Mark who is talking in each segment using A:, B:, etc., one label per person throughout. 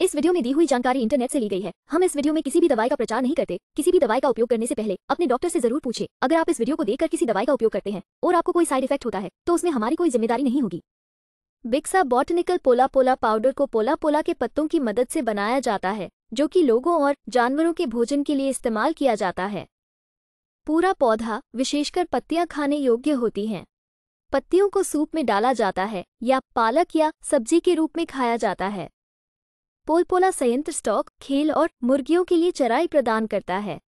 A: इस वीडियो में दी हुई जानकारी इंटरनेट से ली गई है हम इस वीडियो में किसी भी दवाई का प्रचार नहीं करते किसी भी दवाई का उपयोग करने से पहले अपने डॉक्टर से जरूर पूछे अगर आप इस वीडियो को देखकर किसी दवाई का उपयोग करते हैं और आपको कोई साइड इफेक्ट होता है तो उसमें हमारी कोई जिम्मेदारी नहीं होगी बिक्सा बॉटनिकल पोला पोला पाउडर को पोला पोला के पत्तों की मदद से बनाया जाता है जो कि लोगों और जानवरों के भोजन के लिए इस्तेमाल किया जाता है पूरा पौधा विशेषकर पत्तियां खाने योग्य होती हैं पत्तियों को सूप में डाला जाता है या पालक या सब्जी के रूप में खाया जाता है पोलपोला संयंत्र स्टॉक खेल और मुर्गियों के लिए चराई प्रदान करता है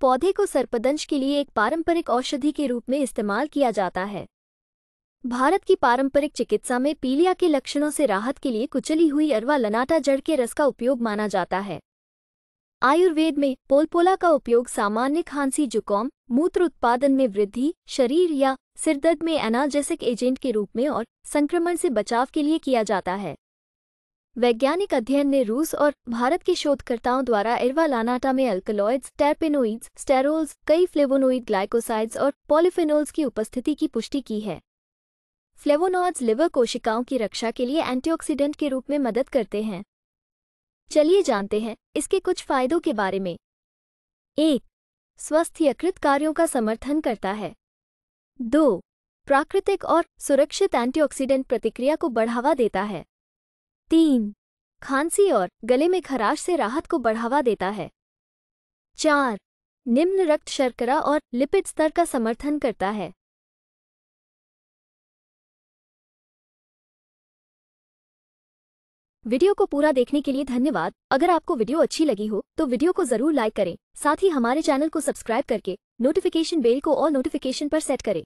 A: पौधे को सर्पदंश के लिए एक पारंपरिक औषधि के रूप में इस्तेमाल किया जाता है भारत की पारंपरिक चिकित्सा में पीलिया के लक्षणों से राहत के लिए कुचली हुई अरवा लनाटा जड़ के रस का उपयोग माना जाता है आयुर्वेद में पोलपोला का उपयोग सामान्य खांसी जुकाम मूत्र उत्पादन में वृद्धि शरीर या सिरदर्द में एनाजेसिक एजेंट के रूप में और संक्रमण से बचाव के लिए किया जाता है वैज्ञानिक अध्ययन ने रूस और भारत के शोधकर्ताओं द्वारा एरवा लानाटा में अल्कलॉइड्स टैरपेनोइड्स स्टेरोल्स कई फ्लेवोनोइड ग्लाइकोसाइड्स और पॉलिफेनोल्स की उपस्थिति की पुष्टि की है फ्लेवोनॉइड्स लिवर कोशिकाओं की रक्षा के लिए एंटीऑक्सीडेंट के रूप में मदद करते हैं चलिए जानते हैं इसके कुछ फायदों के बारे में एक स्वस्थ यकृत कार्यों का समर्थन करता है दो प्राकृतिक और सुरक्षित एंटीऑक्सीडेंट प्रतिक्रिया को बढ़ावा देता है तीन खांसी और गले में खराश से राहत को बढ़ावा देता है चार निम्न रक्त शर्करा और लिपिड स्तर का समर्थन करता है वीडियो को पूरा देखने के लिए धन्यवाद अगर आपको वीडियो अच्छी लगी हो तो वीडियो को जरूर लाइक करें साथ ही हमारे चैनल को सब्सक्राइब करके नोटिफिकेशन बेल को और नोटिफिकेशन पर सेट करें